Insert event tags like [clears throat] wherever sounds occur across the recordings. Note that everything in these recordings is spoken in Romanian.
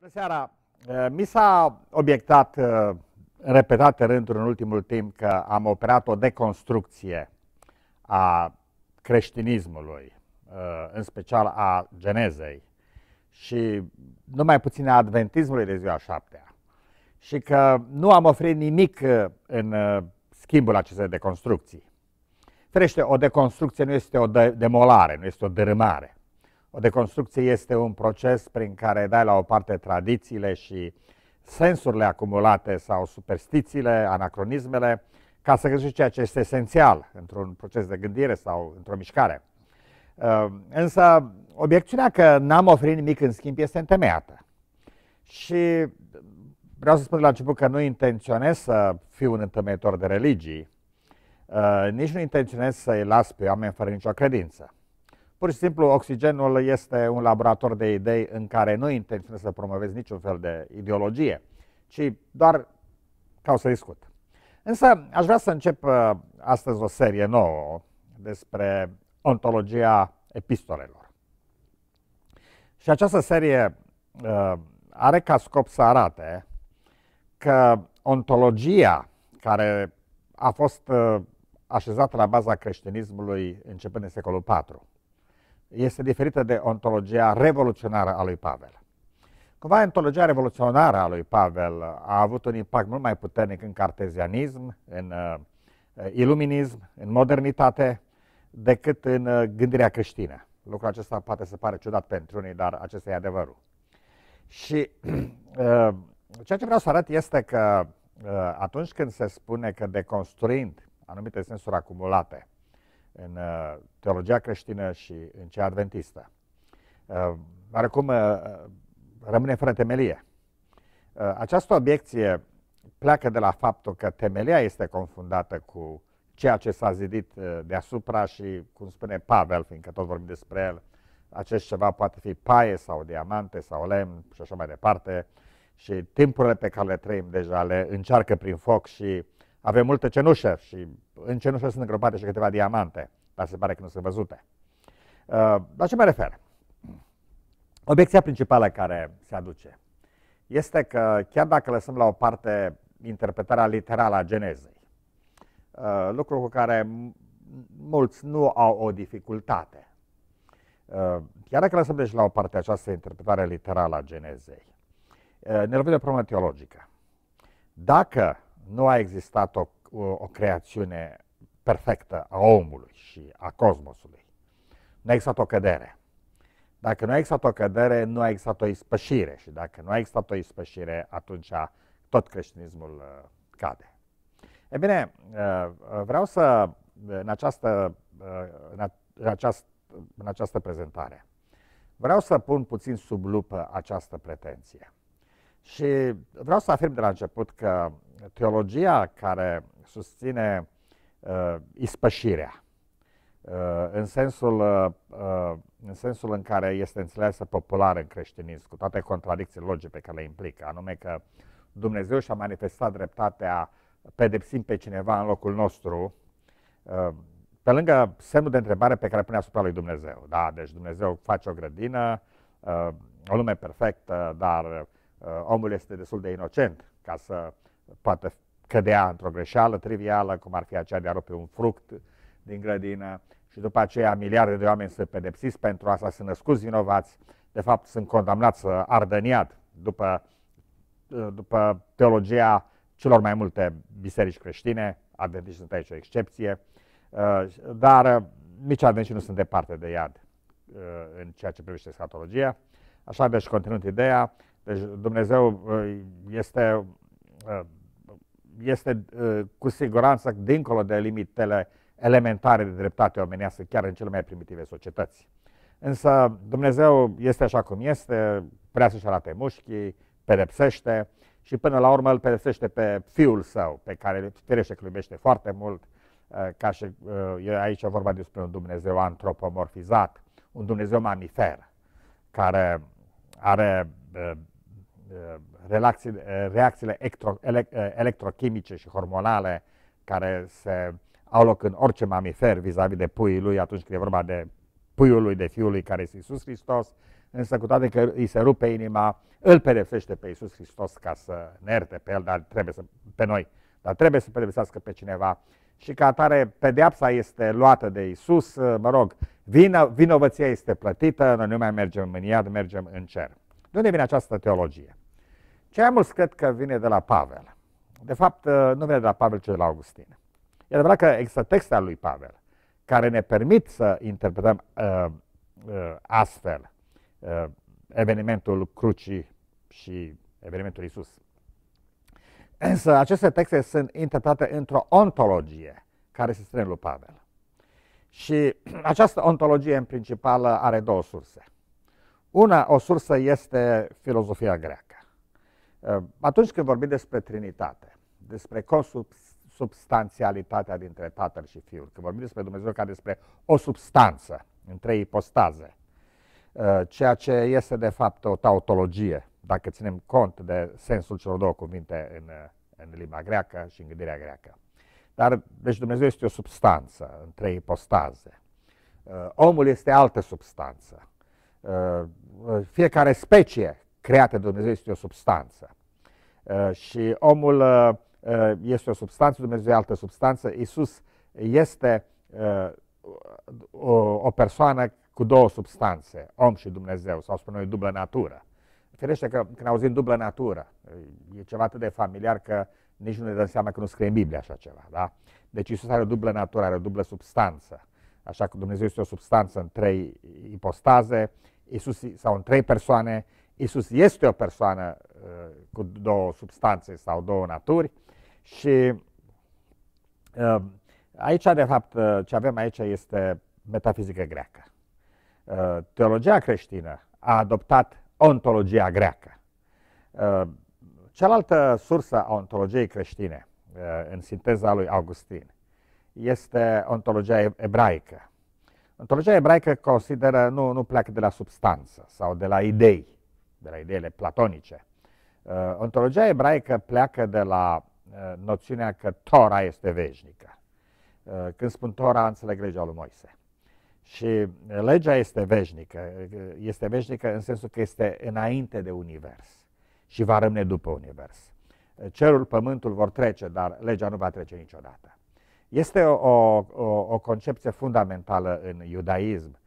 Bună seara! Eh, mi s-a obiectat eh, în repetate rânduri în ultimul timp că am operat o deconstrucție a creștinismului, eh, în special a genezei și numai puțin a adventismului de ziua șaptea și că nu am oferit nimic în schimbul acestei deconstrucții. Trește, o deconstrucție nu este o demolare, nu este o dărâmare. O deconstrucție este un proces prin care dai la o parte tradițiile și sensurile acumulate sau superstițiile, anacronismele, ca să găsești ceea ce este esențial într-un proces de gândire sau într-o mișcare. Ehm, însă, obiecțiunea că n-am oferit nimic în schimb este întemeiată. Și vreau să spun de la început că nu intenționez să fiu un întemeitor de religii, ehm, nici nu intenționez să-i las pe oameni fără nicio credință. Pur și simplu, Oxigenul este un laborator de idei în care nu intenționez să promovez niciun fel de ideologie, ci doar ca să discut. Însă aș vrea să încep uh, astăzi o serie nouă despre ontologia epistolelor. Și această serie uh, are ca scop să arate că ontologia care a fost uh, așezată la baza creștinismului începând în secolul IV este diferită de ontologia revoluționară a lui Pavel. Cumva ontologia revoluționară a lui Pavel a avut un impact mult mai puternic în cartezianism, în uh, iluminism, în modernitate, decât în uh, gândirea creștină. Lucrul acesta poate să pare ciudat pentru unii, dar acesta e adevărul. Și [clears throat] uh, ceea ce vreau să arăt este că uh, atunci când se spune că deconstruind anumite sensuri acumulate, în uh, teologia creștină și în cea adventistă. Dar uh, acum uh, rămâne fără temelie. Această obiecție pleacă de la faptul că temelia este confundată cu ceea ce s-a zidit deasupra și, cum spune Pavel, fiindcă tot vorbim despre el, acest ceva poate fi paie sau diamante sau lemn și așa mai departe și timpurile pe care le trăim deja le încearcă prin foc și avem multă cenușă și în cenușă sunt îngropate și câteva diamante, dar se pare că nu sunt văzute. Uh, la ce mă refer? Obiecția principală care se aduce este că chiar dacă lăsăm la o parte interpretarea literală a genezei, uh, lucru cu care mulți nu au o dificultate, uh, chiar dacă lăsăm deci la o parte această interpretare literală a genezei, ne lovim de o problemă teologică. Dacă nu a existat o, o creațiune perfectă a omului și a cosmosului. Nu a existat o cădere. Dacă nu a existat o cădere, nu a existat o ispășire și dacă nu a existat o ispășire, atunci tot creștinismul uh, cade. E bine, uh, vreau să, în această, uh, în această, în această prezentare, vreau să pun puțin sub lupă această pretenție. Și vreau să afirm de la început că teologia care susține uh, ispășirea, uh, în, sensul, uh, uh, în sensul în care este înțeleasă popular în creștinism, cu toate contradicțiile logice pe care le implică, anume că Dumnezeu și-a manifestat dreptatea pedepsind pe cineva în locul nostru, uh, pe lângă semnul de întrebare pe care pune asupra lui Dumnezeu. Da, deci Dumnezeu face o grădină, uh, o lume perfectă, dar uh, omul este destul de inocent ca să poate cădea într-o greșeală trivială, cum ar fi aceea de a rupe un fruct din grădină și după aceea miliarde de oameni sunt pedepsiți pentru asta, sunt născuți vinovați, de fapt sunt condamnați să ardă în iad după, după teologia celor mai multe biserici creștine, adventiști sunt aici o excepție, uh, dar nici uh, adventiști nu sunt departe de iad uh, în ceea ce privește scatologia. Așa, deci, continuând ideea, deci Dumnezeu este este uh, cu siguranță dincolo de limitele elementare de dreptate omenească, chiar în cele mai primitive societăți. Însă Dumnezeu este așa cum este, vrea să-și arate mușchii, pedepsește și până la urmă îl pedepsește pe fiul său, pe care firește că iubește foarte mult, uh, ca și uh, aici vorba despre un Dumnezeu antropomorfizat, un Dumnezeu mamifer, care are Eh, relațiile, eh, reacțiile electro, eh, electrochimice și hormonale care se au loc în orice mamifer vis-a-vis -vis de puiul lui atunci când e vorba de puiul lui, de fiul lui care este Isus Hristos, însă cu toate că îi se rupe inima, îl pedepsește pe Isus Hristos ca să ne ierte pe el, dar trebuie să, pe noi, dar trebuie să pedepsească pe cineva. Și ca atare, pedeapsa este luată de Isus, mă rog, vină, vinovăția este plătită, noi nu mai mergem în iad, mergem în cer. De unde vine această teologie? Cel mai mulți cred că vine de la Pavel. De fapt, uh, nu vine de la Pavel, ci de la Augustin. E adevărat că există texte al lui Pavel care ne permit să interpretăm uh, uh, astfel uh, evenimentul crucii și evenimentul Isus. Însă aceste texte sunt interpretate într-o ontologie care se strâng lui Pavel. Și [clears throat] această ontologie în principal are două surse. Una, o sursă este filozofia greacă. Ă, atunci când vorbim despre Trinitate, despre consubstanțialitatea dintre Tatăl și Fiul, când vorbim despre Dumnezeu ca despre o substanță în trei ipostaze, ă, ceea ce este de fapt o tautologie, dacă ținem cont de sensul celor două cuvinte în, în limba greacă și în gândirea greacă. Dar, deci Dumnezeu este o substanță în trei ipostaze. Ă, omul este altă substanță. Fiecare specie creată de Dumnezeu este o substanță. Uh, și omul uh, uh, este o substanță, Dumnezeu e altă substanță. Isus este o, o persoană cu două substanțe, om și Dumnezeu, sau spunem noi dublă natură. Ferește că când auzim dublă natură, e ceva atât de familiar că nici nu ne dăm seama că nu scrie în Biblie așa ceva. Da? Deci Isus are o dublă natură, are o dublă substanță. Așa că Dumnezeu este o substanță în trei ipostaze, Isus sau în trei persoane, Isus este o persoană uh, cu două substanțe sau două naturi și uh, aici, de fapt, uh, ce avem aici este metafizică greacă. Uh, teologia creștină a adoptat ontologia greacă. Uh, cealaltă sursă a ontologiei creștine, uh, în sinteza lui Augustin, este ontologia ebraică. Ontologia ebraică consideră, nu, nu pleacă de la substanță sau de la idei, de la ideile platonice. Uh, ontologia ebraică pleacă de la uh, noțiunea că Tora este veșnică. Uh, când spun Tora, înțeleg legea lui Moise. Și legea este veșnică. Este veșnică în sensul că este înainte de univers și va rămâne după univers. Cerul, pământul vor trece, dar legea nu va trece niciodată. Este o, o, o concepție fundamentală în iudaism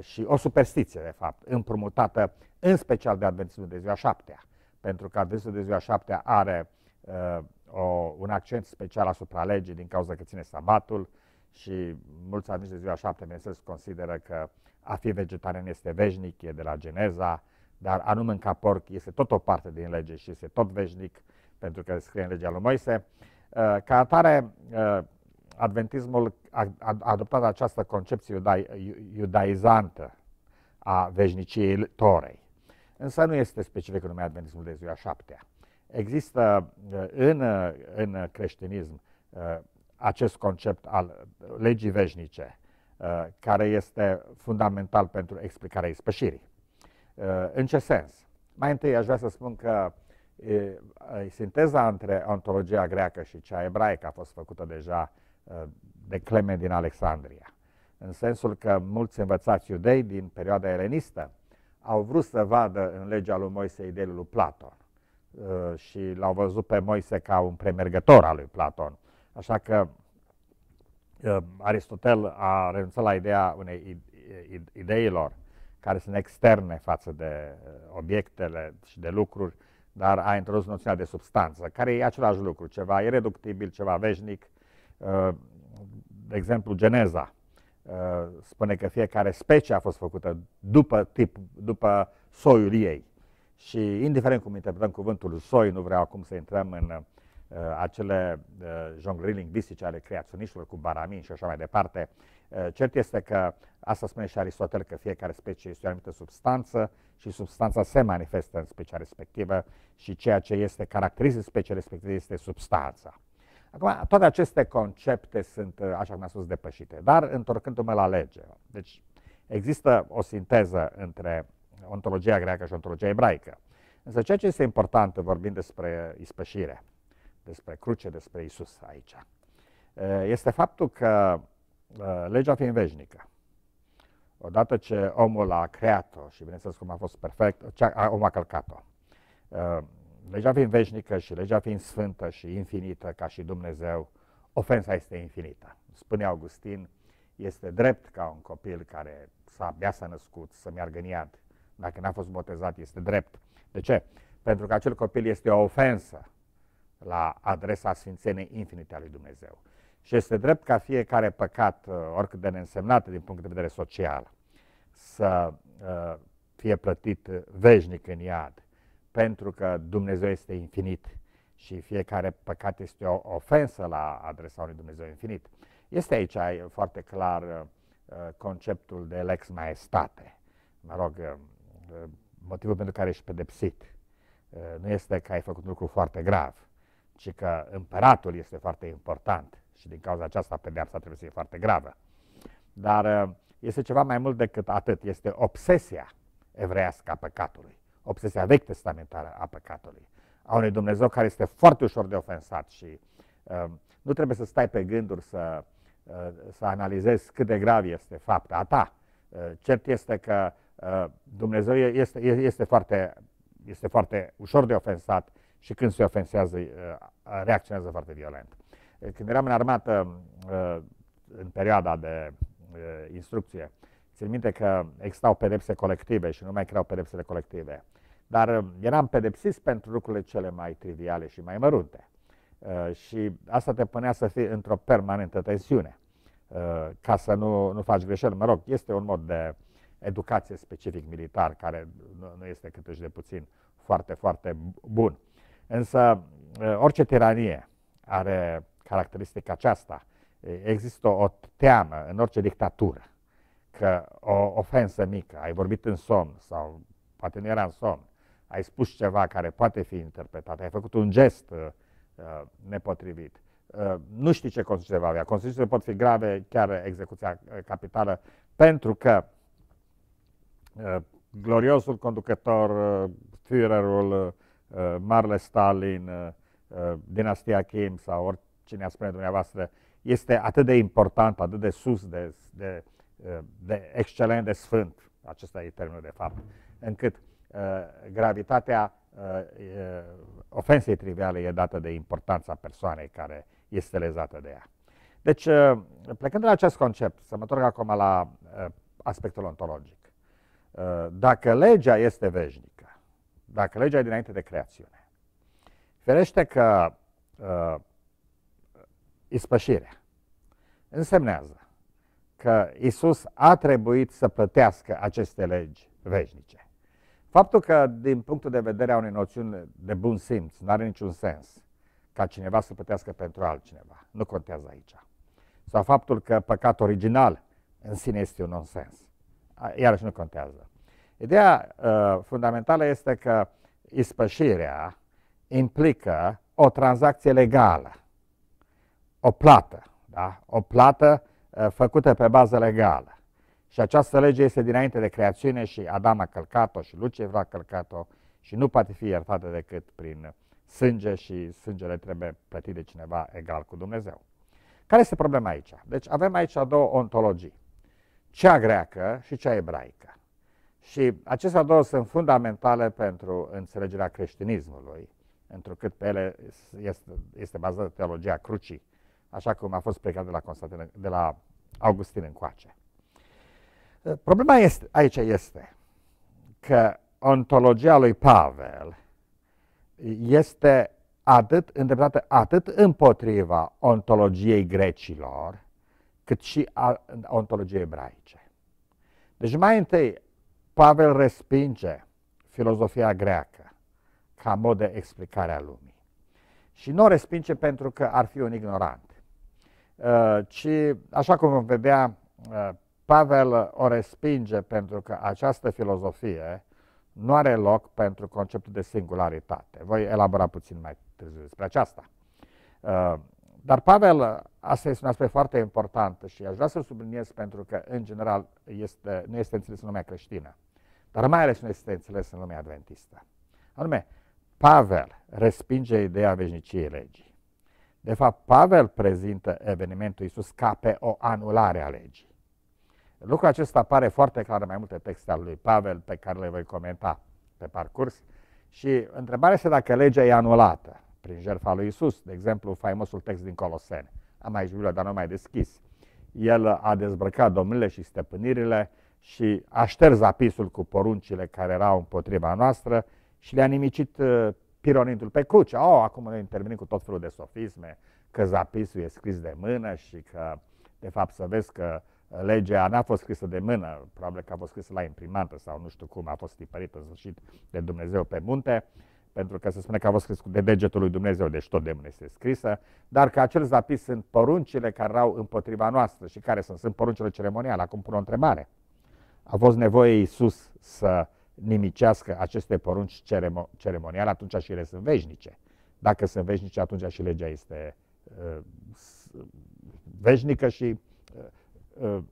și o superstiție, de fapt, împrumutată în special de adventismul de ziua șaptea, pentru că adventismul de ziua șaptea are uh, o, un accent special asupra legii din cauza că ține sabatul și mulți adventiști de ziua șaptea, bineînțeles, consideră că a fi vegetarian este veșnic, e de la Geneza, dar a nu mânca porc este tot o parte din lege și este tot veșnic, pentru că scrie în legea lui Moise. Uh, ca atare, uh, adventismul a, a adoptat această concepție iuda, iudaizantă a veșniciei Torei. Însă nu este specific numai adventismul de ziua șaptea. Există uh, în, uh, în creștinism uh, acest concept al legii veșnice, care este fundamental pentru explicarea ispășirii. În ce sens? Mai întâi aș vrea să spun că sinteza între ontologia greacă și cea ebraică a fost făcută deja de Clement din Alexandria, în sensul că mulți învățați iudei din perioada elenistă au vrut să vadă în legea lui Moise ideile lui Platon uh, și l-au văzut pe Moise ca un premergător al lui Platon. Așa că uh, Aristotel a renunțat la ideea unei ideilor care sunt externe față de uh, obiectele și de lucruri, dar a introdus noțiunea de substanță, care e același lucru, ceva ireductibil, ceva veșnic. De exemplu, geneza Uh, spune că fiecare specie a fost făcută după, tip, după soiul ei. Și indiferent cum interpretăm cuvântul soi, nu vreau acum să intrăm în uh, acele uh, jonglării lingvistice ale creaționiștilor cu baramin și așa mai departe, uh, cert este că asta spune și Aristotel, că fiecare specie este o anumită substanță și substanța se manifestă în specia respectivă și ceea ce este caracteristic speciei respective este substanța. Acum, toate aceste concepte sunt, uh, așa cum am spus, depășite. Dar, întorcându-mă la lege, deci există o sinteză între ontologia greacă și ontologia ebraică. Însă ceea ce este important, vorbind despre ispășire, despre cruce, despre Isus aici, uh, este faptul că uh, legea fiind veșnică, odată ce omul a creat-o și bineînțeles cum a fost perfect, omul a călcat-o legea fiind veșnică și legea fiind sfântă și infinită ca și Dumnezeu, ofensa este infinită. Spune Augustin, este drept ca un copil care s-a abia s-a născut să meargă în iad. Dacă n-a fost botezat, este drept. De ce? Pentru că acel copil este o ofensă la adresa Sfințenei Infinite a lui Dumnezeu. Și este drept ca fiecare păcat, uh, oricât de neînsemnat din punct de vedere social, să uh, fie plătit veșnic în iad pentru că Dumnezeu este infinit și fiecare păcat este o ofensă la adresa unui Dumnezeu infinit. Este aici foarte clar uh, conceptul de lex maestate. Mă rog, uh, uh, motivul pentru care ești pedepsit nu este că ai făcut un lucru foarte grav, ci că împăratul este foarte important și din cauza aceasta pedeapsa trebuie să fie foarte gravă. Dar este ceva mai mult decât atât, este obsesia evrească a păcatului obsesia vechi testamentară a păcatului, a unui Dumnezeu care este foarte ușor de ofensat și uh, nu trebuie să stai pe gânduri să, uh, să analizezi cât de grav este fapta a ta. Uh, cert este că uh, Dumnezeu este, este, foarte, este foarte ușor de ofensat și când se ofensează uh, reacționează foarte violent. Când eram în armată, uh, în perioada de uh, instrucție, uh, Țin minte că existau pedepse colective și nu mai creau pedepsele colective. Dar uh, eram pedepsiți pentru lucrurile cele mai triviale și mai mărunte. Uh, și asta te punea să fii într-o permanentă tensiune, uh, ca să nu, nu faci greșeli. Mă rog, este un mod de educație specific militar, care nu, nu este cât de puțin foarte, foarte bun. Însă, orice tiranie are caracteristica aceasta. Există o, o teamă în orice dictatură că o ofensă mică, ai vorbit în somn sau poate nu era în somn, ai spus ceva care poate fi interpretat, ai făcut un gest uh, uh nepotrivit, uh, nu știi ce consecințe va avea. Consecințele pot fi grave, chiar execuția uh, capitală, pentru că uh, gloriosul conducător, uh, Führerul, uh, Marle Stalin, uh, uh, dinastia Kim sau oricine a spune dumneavoastră, este atât de important, atât de sus de, de Eh, de excelent de sfânt, acesta e termenul de fapt, încât eh, gravitatea eh, ofensei triviale e dată de importanța persoanei care este lezată de ea. Deci, plecând de la acest concept, să mă întorc acum la aspectul ontologic. Dacă legea este veșnică, dacă legea e dinainte de creațiune, ferește că ispășirea însemnează că Isus a trebuit să plătească aceste legi veșnice. Faptul că, din punctul de vedere a unei noțiuni de bun simț, nu are niciun sens ca cineva să plătească pentru altcineva. Nu contează aici. Sau faptul că păcatul original în sine este un nonsens. Iarăși nu contează. Ideea uh, fundamentală este că ispășirea implică o tranzacție legală, o plată, da? o plată Eh, făcută pe bază legală. Și această lege este dinainte de creațiune și Adam a călcat-o și Lucifer a călcat-o și nu poate fi iertată decât prin sânge și sângele trebuie plătit de cineva egal cu Dumnezeu. Care este problema aici? Deci avem aici două ontologii, cea greacă și cea ebraică. Și acestea două sunt fundamentale pentru înțelegerea creștinismului, întrucât pe ele este, este bazată teologia crucii așa cum a fost plecat de la, Constantin, de la Augustin încoace. Eh, problema este, aici este că ontologia lui Pavel este atât îndreptată atât împotriva ontologiei grecilor, cât și a ontologiei ebraice. Deci mai întâi, Pavel respinge filozofia greacă ca mod de explicare a lumii. Și nu o respinge pentru că ar fi un ignorant Uh, ci așa cum vedea uh, Pavel o respinge pentru că această filozofie nu are loc pentru conceptul de singularitate. Voi elabora puțin mai târziu despre aceasta. Uh, dar Pavel, asta este un aspect foarte important și aș vrea să-l subliniez pentru că, în general, este, nu este înțeles în lumea creștină, dar mai ales nu este înțeles în lumea adventistă. Anume, Pavel respinge ideea veșniciei legii. De fapt, Pavel prezintă evenimentul Iisus ca pe o anulare a legii. Lucrul acesta apare foarte clar în mai multe texte ale lui Pavel pe care le voi comenta pe parcurs. Și întrebarea este dacă legea e anulată prin jertfa lui Iisus, de exemplu, faimosul text din Colosene. Am aici Biblia, dar nu mai deschis. El a dezbrăcat domnile și stăpânirile și a șters apisul cu poruncile care erau împotriva noastră și le-a nimicit uh, pironindu-l pe cruce. Oh, acum noi intervenim cu tot felul de sofisme, că zapisul e scris de mână și că, de fapt, să vezi că uh, legea n-a fost scrisă de mână, probabil că a fost scrisă la imprimantă sau nu știu cum, a fost tipărită în sfârșit de Dumnezeu pe munte, pentru că se spune că a fost scris de degetul lui Dumnezeu, deci tot de mână este scrisă, dar că acel zapis sunt poruncile care erau împotriva noastră și care sunt? Sunt poruncile ceremoniale, acum pun o întrebare. A fost nevoie Iisus să nimicească aceste porunci ceremo- ceremoniale, atunci și ele sunt veșnice. Dacă sunt veșnice, atunci și legea este uh, veșnică și uh, uh,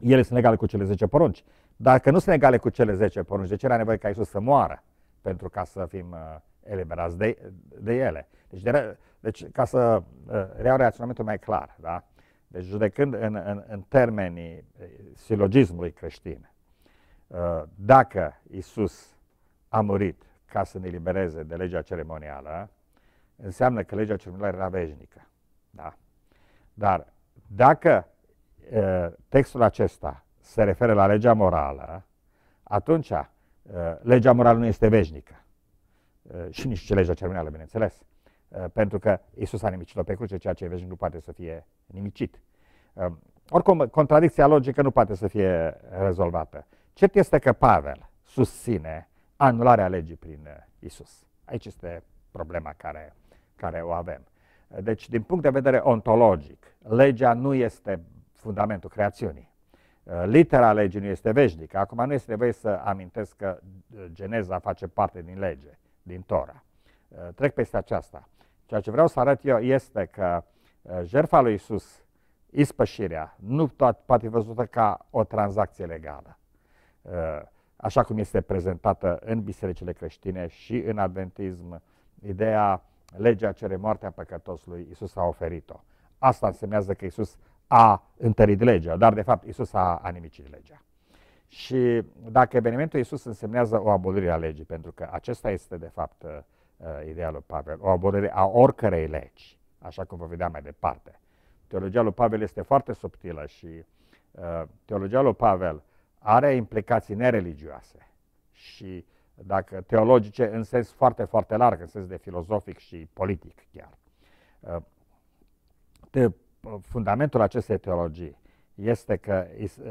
ele sunt legale cu cele 10 porunci. Dacă nu sunt legale cu cele 10 porunci, de ce era nevoie ca Isus să moară pentru ca să fim uh, eliberați de, de ele? Deci, de, deci ca să uh, reau reacționamentul mai clar, da? Deci judecând în, în, în termenii uh, silogismului creștin, Uh, dacă Isus a murit ca să ne libereze de legea ceremonială, înseamnă că legea ceremonială era veșnică. Da? Dar dacă uh, textul acesta se referă la legea morală, atunci uh, legea morală nu este veșnică. Și nici ce legea ceremonială, bineînțeles. Pentru că Isus a nimicit-o pe cruce, ceea ce e veșnic nu poate să fie nimicit. Oricum, contradicția logică nu poate să fie rezolvată. Cert este că Pavel susține anularea legii prin uh, Isus. Aici este problema care, care o avem. Deci, din punct de vedere ontologic, legea nu este fundamentul creațiunii. Uh, litera legii nu este veșnică. Acum nu este nevoie să amintesc că uh, Geneza face parte din lege, din Tora. Trec peste aceasta. Ceea ce vreau să arăt eu este că jertfa lui Isus, ispășirea, nu poate fi văzută ca o tranzacție legală. Uh, așa cum este prezentată în bisericile creștine și în adventism, ideea legea cere moartea păcătosului, Isus a oferit-o. Asta însemnează că Isus a întărit legea, dar de fapt Isus a animicit legea. Și dacă evenimentul Isus însemnează o abolire a legii, pentru că acesta este de fapt uh, ideea lui Pavel, o abolire a oricărei legi, așa cum vă vedea mai departe. Teologia lui Pavel este foarte subtilă și uh, teologia lui Pavel are implicații nereligioase și, dacă teologice, în sens foarte, foarte larg, în sens de filozofic și politic chiar. De, uh, fundamentul acestei teologii este că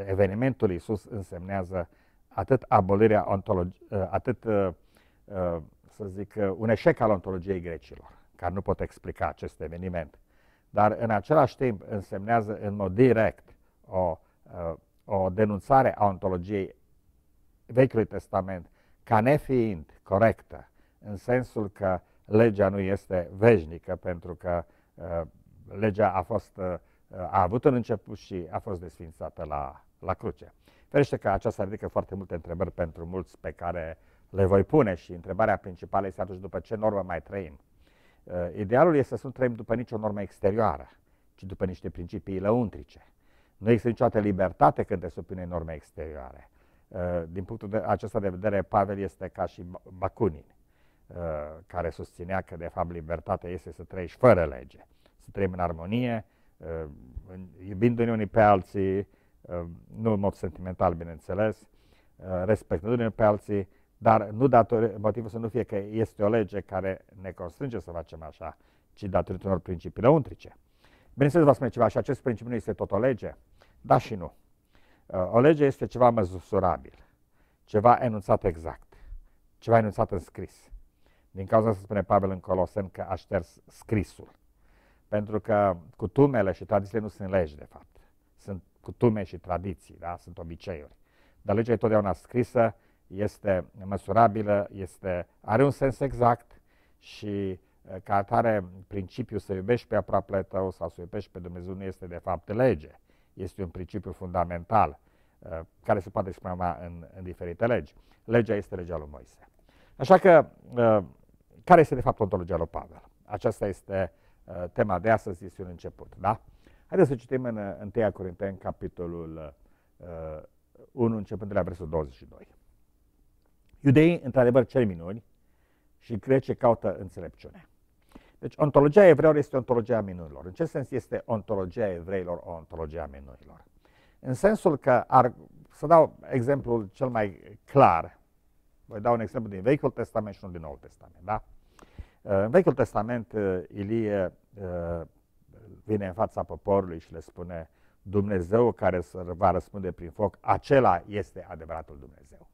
evenimentul Iisus însemnează atât abolirea ontologiei, uh, atât, uh, să zic, un eșec al ontologiei grecilor, care nu pot explica acest eveniment, dar în același timp însemnează în mod direct o o denunțare a ontologiei Vechiului Testament ca nefiind corectă, în sensul că legea nu este veșnică, pentru că uh, legea a, fost, uh, a avut un început și a fost desfințată la, la cruce. Ferește că aceasta ridică foarte multe întrebări pentru mulți pe care le voi pune și întrebarea principală este atunci după ce normă mai trăim. Uh, idealul este să nu trăim după nicio normă exterioară, ci după niște principii lăuntrice. Nu există niciodată libertate când te supune norme exterioare. Uh, din punctul de, acesta de vedere, Pavel este ca și Bakunin, uh, care susținea că, de fapt, libertatea este să trăiești fără lege, să trăim în armonie, uh, iubindu-ne unii pe alții, nu în mod sentimental, bineînțeles, respectându-ne pe alții, dar nu dator, motivul să nu fie că este o lege care ne constrânge să facem așa, ci datorită unor principii lăuntrice. Bineînțeles, vă spune ceva și acest principiu nu este tot o lege. Da și nu. Uh, o lege este ceva măsurabil, ceva enunțat exact, ceva enunțat în scris. Din cauza să spune Pavel în Colosen că a șters scrisul. Pentru că cutumele și tradițiile nu sunt legi, de fapt. Sunt cutume și tradiții, da? sunt obiceiuri. Dar legea e totdeauna scrisă, este măsurabilă, este, are un sens exact și uh, ca atare principiul să iubești pe aproape tău sau să iubești pe Dumnezeu nu este de fapt lege, este un principiu fundamental uh, care se poate exprima în, în diferite legi. Legea este legea lui Moise. Așa că, uh, care este de fapt ontologia lui Pavel? Aceasta este uh, tema de astăzi, este un început, da? Haideți să citim în 1 Corinteni, capitolul 1, începând de la versul 22. Iudeii, într-adevăr, cer minuni și grece caută înțelepciune. Deci ontologia evreilor este ontologia minunilor. În ce sens este ontologia evreilor o ontologia minunilor? În sensul că, ar, să dau exemplul cel mai clar, voi da un exemplu din Vechiul Testament și unul din Noul Testament, da? În Vechiul Testament, uh, Ilie uh, vine în fața poporului și le spune Dumnezeu care va răspunde prin foc, acela este adevăratul Dumnezeu.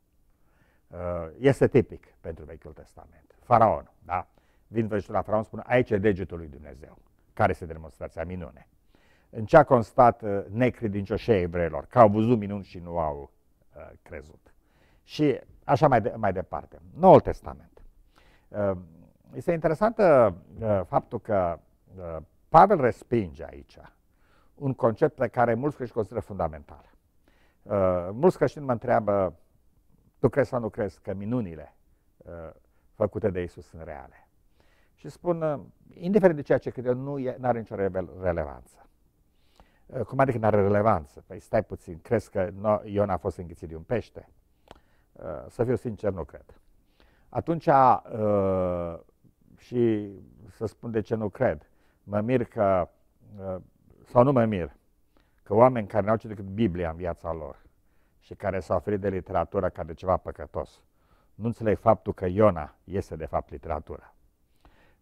Uh, este tipic pentru Vechiul Testament. Faraon, da? Vin vrăjitul la faraon, spun aici e degetul lui Dumnezeu, care se demonstrația minune. În ce a constat uh, necredincioșii necredincioșia evreilor, că au văzut minuni și nu au uh, crezut. Și așa mai, de, mai departe. Noul Testament. Uh, este interesant uh, faptul că uh, Pavel respinge aici un concept pe care mulți creștini consideră fundamental. Uh, mulți creștini mă întreabă, tu crezi sau nu crezi că minunile uh, făcute de Isus sunt reale? și spun, uh, indiferent de ceea ce cred eu, nu are nicio relevanță. Uh, cum adică nu are relevanță? Păi stai puțin, crezi că Ion a fost înghițit de un pește? Uh, să fiu sincer, nu cred. Atunci, și să spun de ce nu cred, mă mir că, sau nu mă mir, că oameni care n-au citit decât Biblia în viața lor și care s-au oferit de literatură ca de ceva păcătos, nu înțeleg faptul că Iona este de fapt literatura.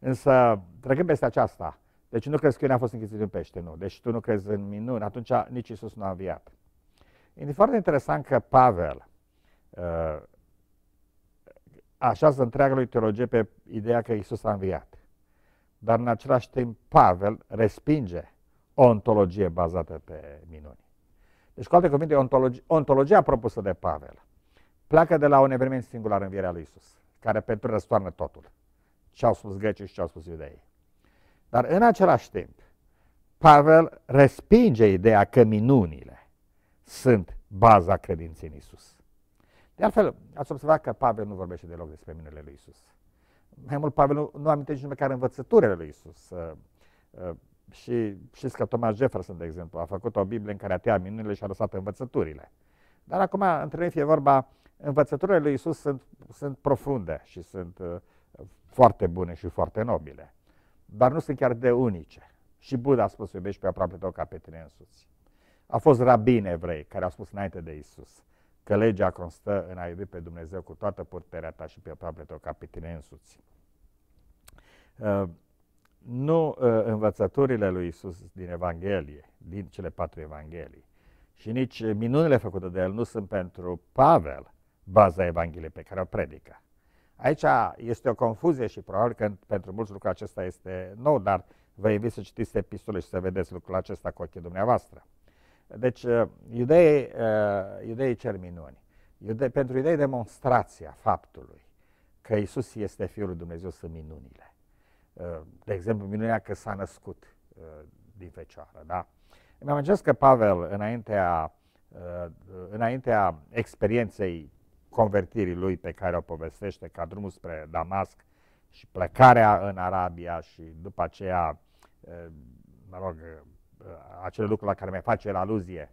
Însă, trecând peste aceasta, deci nu crezi că eu ne am fost închisit în pește, nu. Deci tu nu crezi în minuni, atunci nici Isus nu a înviat. E foarte interesant că Pavel uh, așează întreaga lui teologie pe ideea că Isus a înviat. Dar în același timp Pavel respinge o ontologie bazată pe minuni. Deci, cu alte cuvinte, ontologi- ontologia propusă de Pavel pleacă de la un eveniment singular, vierea lui Isus, care pentru răstoarnă totul ce au spus grecii și ce au spus iudeii. Dar în același timp, Pavel respinge ideea că minunile sunt baza credinței în Isus. De altfel, ați observat că Pavel nu vorbește deloc despre minunile lui Isus. Mai mult, Pavel nu, nu amintește nici măcar învățăturile lui Isus. Uh, uh, și știți că Thomas Jefferson, de exemplu, a făcut o Biblie în care tăiat minunile și a lăsat învățăturile. Dar acum, între noi fie vorba, învățăturile lui Isus sunt, sunt profunde și sunt uh, foarte bune și foarte nobile, dar nu sunt chiar de unice. Și Buddha a spus, iubești pe aproape tău ca pe tine însuți. A fost rabini evrei care a spus înainte de Isus că legea constă în a iubi pe Dumnezeu cu toată puterea ta și pe aproape tău ca pe tine însuți. Uh, nu uh, învățăturile lui Isus din Evanghelie, din cele patru Evanghelii, și nici minunile făcute de el nu sunt pentru Pavel baza Evangheliei pe care o predică. Aici este o confuzie și probabil că pentru mulți lucrul acesta este nou, dar vă invit să citiți epistole și să vedeți lucrul acesta cu ochii dumneavoastră. Deci, uh, iudeii, uh, iudeii cer minuni. Iude, pentru iudei demonstrația faptului că Isus este Fiul lui Dumnezeu sunt minunile. Uh, de exemplu, minunea că s-a născut din fecioară. Da? Îmi amintesc că Pavel, înaintea, înaintea experienței convertirii lui pe care o povestește ca drumul spre Damasc și plecarea în Arabia și după aceea, mă rog, acele lucruri la care mai face el aluzie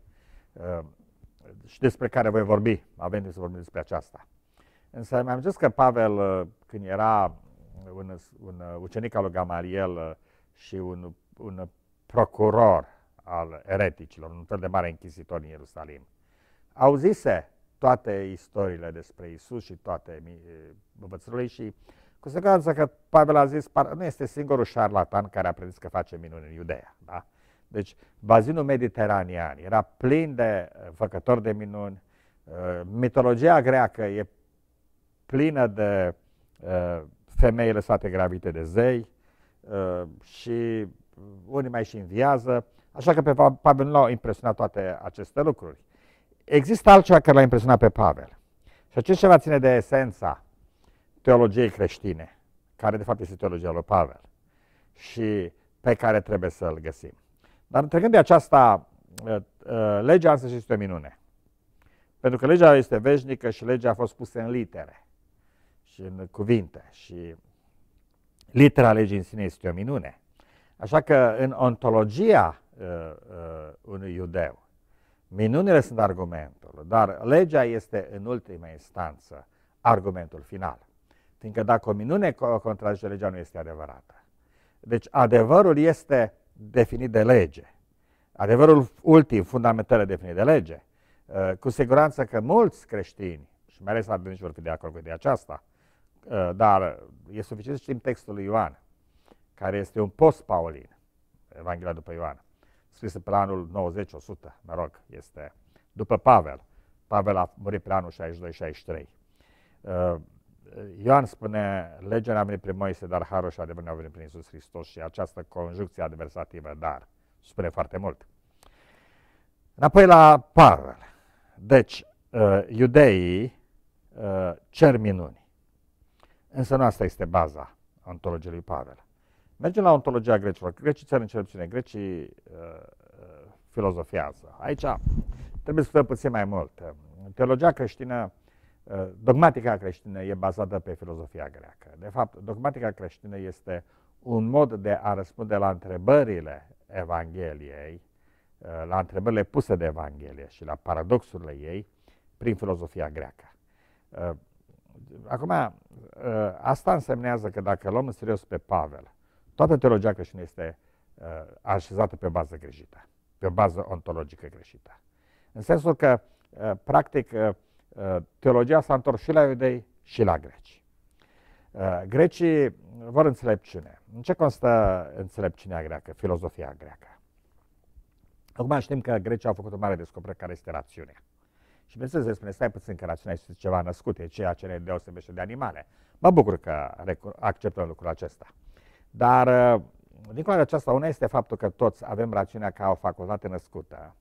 și despre care voi vorbi, avem de să vorbim despre aceasta. Însă mi-am zis că Pavel, când era un, un ucenic al lui Gamaliel și un, un procuror al ereticilor, un fel de mare închisitor în Ierusalim, auzise toate istoriile despre Isus și toate învățările și cu siguranță că Pavel a zis, nu este singurul șarlatan care a prins că face minuni în Iudeea. Da? Deci bazinul mediteranean era plin de făcători de minuni, mitologia greacă e plină de femei lăsate gravite de zei și unii mai și înviază, așa că pe Pavel nu l-au impresionat toate aceste lucruri. Există altceva care l-a impresionat pe Pavel. Și acest ceva ține de esența teologiei creștine, care de fapt este teologia lui Pavel și pe care trebuie să-l găsim. Dar trecând de aceasta, uh, uh, legea însă este o minune. Pentru că legea este veșnică și legea a fost pusă în litere și în cuvinte și litera legii în sine este o minune. Așa că în ontologia uh, uh, unui iudeu, Minunile sunt argumentul, dar legea este în ultima instanță argumentul final. Fiindcă dacă o minune contrazice legea, nu este adevărată. Deci adevărul este definit de lege. Adevărul ultim, fundamental, definit de lege. Uh, cu siguranță că mulți creștini, și mai ales adânci vor fi de acord cu de aceasta, uh, dar e suficient să știm textul lui Ioan, care este un post-Paulin, Evanghelia după Ioan scrisă pe anul 90-100, mă rog, este după Pavel. Pavel a murit pe anul 62-63. Uh, Ioan spune, legea n-a venit prin Moise, dar harul și adevărul n-a venit prin Iisus Hristos și această conjuncție adversativă, dar, spune foarte mult. Înapoi la Pavel. Deci, uh, iudeii uh, cer minuni. Însă nu asta este baza ontologiei lui Pavel. Mergem la ontologia grecilor. Grecii țin înțelepciune, grecii uh, uh, filozofiază. Aici trebuie să puțin mai mult. Teologia creștină, uh, dogmatica creștină e bazată pe filozofia greacă. De fapt, dogmatica creștină este un mod de a răspunde la întrebările Evangheliei, uh, la întrebările puse de Evanghelie și la paradoxurile ei prin filozofia greacă. Uh, acum, uh, asta însemnează că dacă luăm în serios pe Pavel, Toată teologia creștină este uh, așezată pe bază greșită, pe bază ontologică greșită. În sensul că, uh, practic, uh, uh, teologia s-a întors și la iudei și la greci. Uh, grecii vor înțelepciune. În ce constă înțelepciunea greacă, filozofia greacă? Acum știm că grecii au făcut o mare descoperire care este rațiunea. Și bineînțeles, se spune, stai puțin că rațiunea este ceva născut, e ceea ce ne deosebește de animale. Mă bucur că acceptăm lucrul acesta. Dar, uh, dincolo de aceasta, una este faptul că toți avem rațiunea ca o facultate născută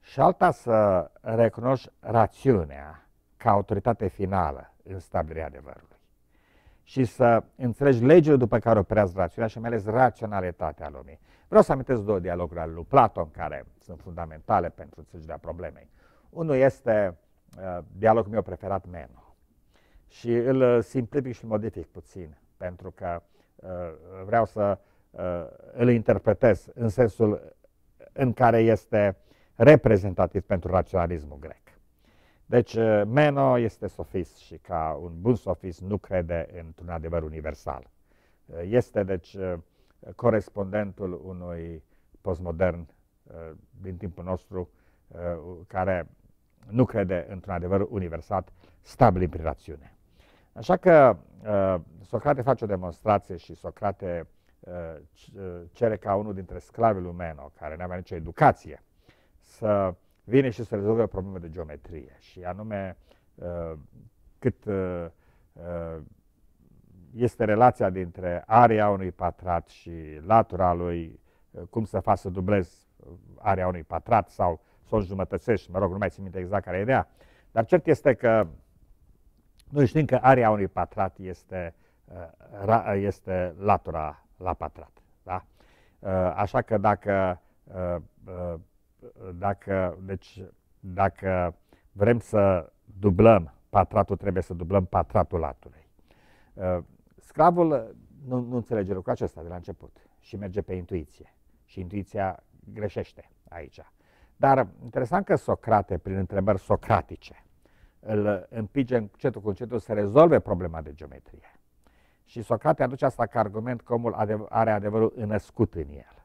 și alta să recunoști rațiunea ca autoritate finală în stabilirea adevărului și să înțelegi legile după care operează rațiunea și mai ales raționalitatea lumii. Vreau să amintesc două dialoguri ale lui Platon care sunt fundamentale pentru înțelegerea problemei. Unul este uh, dialogul meu preferat, Meno. Și îl simplific și modific puțin, pentru că uh, Uh, vreau să uh, îl interpretez în sensul în care este reprezentativ pentru raționalismul grec. Deci uh, Meno este sofist și ca un bun sofist nu crede într-un adevăr universal. Este deci corespondentul unui postmodern din timpul nostru care nu crede într-un adevăr universal stabil prin rațiune. Așa că uh, Socrate face o demonstrație și Socrate uh, cere ca unul dintre sclavii lui Meno, care nu avea nicio educație, să vine și să rezolve o problemă de geometrie. Și anume, uh, cât este relația dintre area unui patrat și latura lui, cum să faci să dublezi area unui patrat sau să o jumătățești, mă rog, nu mai țin minte exact care e ideea. Dar cert este că noi știm că area unui patrat este, uh, este latura la patrat. Da? Uh, așa că dacă, uh, dacă, deci, dacă vrem să dublăm patratul, trebuie să dublăm patratul laturei. Scrabul nu, nu înțelege lucrul acesta de la început și merge pe intuiție. Și intuiția greșește aici. Dar interesant că Socrate, prin întrebări socratice, îl împinge încetul cu încetul să rezolve problema de geometrie. Și Socrate aduce asta ca argument că omul are adevărul înăscut în el.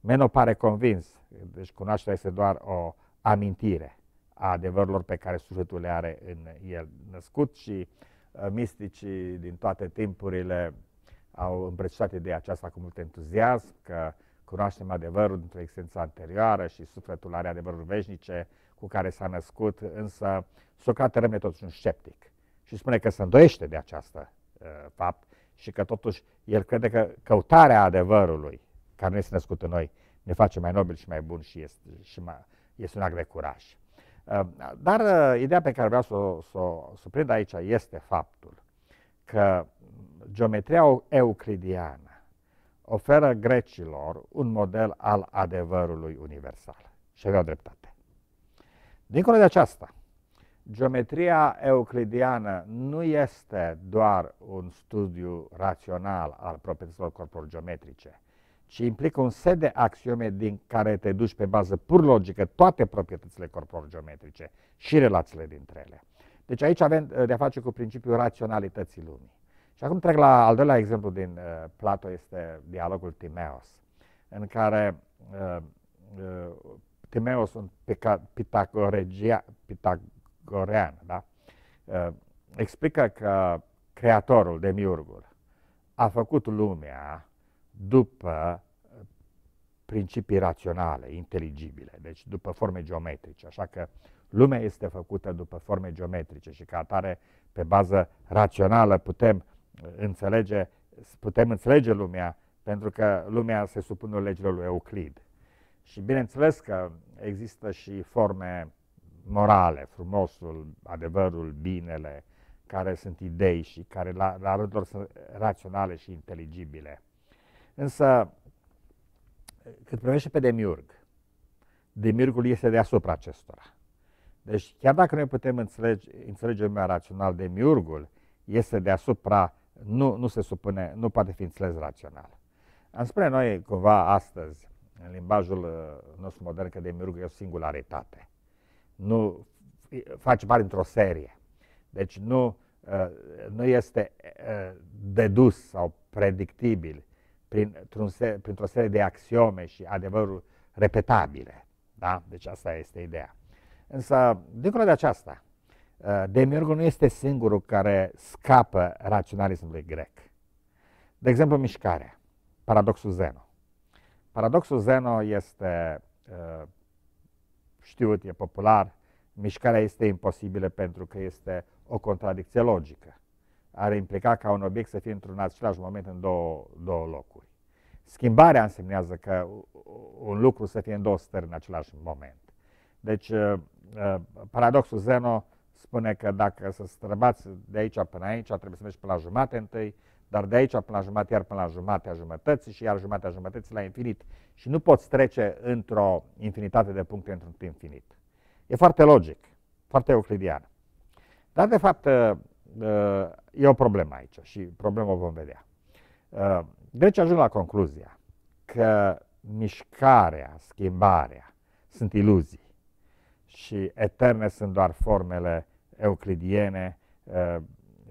Meno pare convins, deci cunoașterea este doar o amintire a adevărurilor pe care sufletul le are în el născut și uh, misticii din toate timpurile au îmbrățișat ideea aceasta cu mult entuziasm, că cunoaștem adevărul dintr-o existență anterioară și sufletul are adevăruri veșnice, cu care s-a născut, însă Socrate rămâne totuși un sceptic și spune că se îndoiește de această uh, fapt și că totuși el crede că căutarea adevărului, care nu este născut în noi, ne face mai nobil și mai bun și este, și mai, este un act de curaj. Uh, dar uh, ideea pe care vreau să o s-o, s-o prind aici este faptul că geometria euclidiană oferă grecilor un model al adevărului universal. Și aveau dreptate. Dincolo de aceasta, geometria euclidiană nu este doar un studiu rațional al proprietăților corpuri geometrice, ci implică un set de axiome din care te duci pe bază pur logică toate proprietățile corpuri geometrice și relațiile dintre ele. Deci aici avem de-a face cu principiul raționalității lumii. Și acum trec la al doilea exemplu din uh, Plato, este dialogul Timeos, în care uh, uh, Timeo sunt pitagorean, da? Uh, explică că creatorul, demiurgul, a făcut lumea după principii raționale, inteligibile, deci după forme geometrice, așa că lumea este făcută după forme geometrice și ca atare pe bază rațională putem uh, înțelege, putem înțelege lumea pentru că lumea se supune legilor lui Euclid. Și bineînțeles că există și forme morale, frumosul, adevărul, binele, care sunt idei și care la, la rândul lor sunt raționale și inteligibile. Însă, cât privește pe demiurg, demiurgul este deasupra acestora. Deci, chiar dacă noi putem înțelege, înțelege lumea rațional, demiurgul este deasupra, nu, nu se supune, nu poate fi înțeles rațional. Am spune noi cumva astăzi în limbajul uh, nostru modern, că de mirug e o singularitate. Nu face parte într-o serie. Deci nu, uh, nu este uh, dedus sau predictibil printr-o serie de axiome și adevăruri repetabile. Da? Deci asta este ideea. Însă, dincolo de aceasta, Demiurgul nu este singurul care scapă raționalismului grec. De exemplu, mișcarea, paradoxul Zeno. Paradoxul Zeno este uh, știut, e popular, mișcarea este imposibilă pentru că este o contradicție logică. Ar implica ca un obiect să fie într-un același moment în două, două locuri. Schimbarea însemnează că un lucru să fie în două stări în același moment. Deci, uh, uh, paradoxul Zeno spune că dacă să străbați de aici până aici, trebuie să mergi până la jumate întâi, dar de aici până la jumătate, iar până la jumătatea jumătății și iar jumătatea jumătății la infinit. Și nu poți trece într-o infinitate de puncte într-un infinit. E foarte logic, foarte euclidian. Dar, de fapt, uh, uh, e o problemă aici și problema o vom vedea. Uh, deci ajung la concluzia că mișcarea, schimbarea sunt iluzii și eterne sunt doar formele euclidiene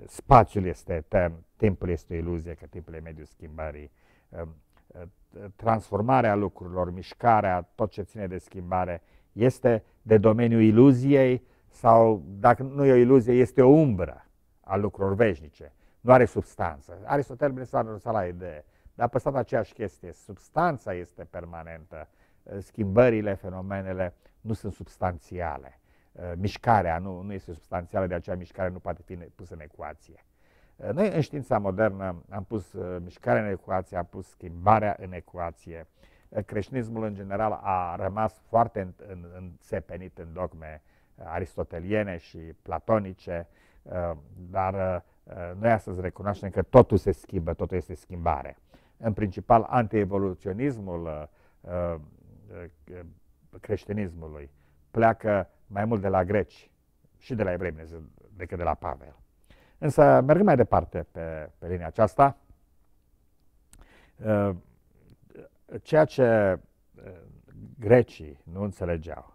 spațiul este etern, timpul este o iluzie, că timpul e mediul schimbării, ehm, ehm, transformarea lucrurilor, mișcarea, tot ce ține de schimbare, este de domeniul iluziei sau, dacă nu e o iluzie, este o umbră a lucrurilor veșnice. Nu are substanță. Aristotel bine s-a la idee, dar a păstrat aceeași chestie. Substanța este permanentă. Ehm, schimbările, fenomenele nu sunt substanțiale. Uh, mișcarea nu, nu este substanțială, de aceea mișcarea nu poate fi pusă în ecuație. Uh, noi în știința modernă am pus uh, mișcarea în ecuație, am pus schimbarea în ecuație. Creștinismul în general a rămas foarte înțepenit în dogme aristoteliene și platonice, dar noi astăzi recunoaștem că totul se schimbă, totul este schimbare. În principal, antievoluționismul creștinismului pleacă mai mult de la greci și de la evrei, decât de la Pavel. Însă, mergând mai departe pe, pe linia aceasta, ă, ceea ce ă, grecii nu înțelegeau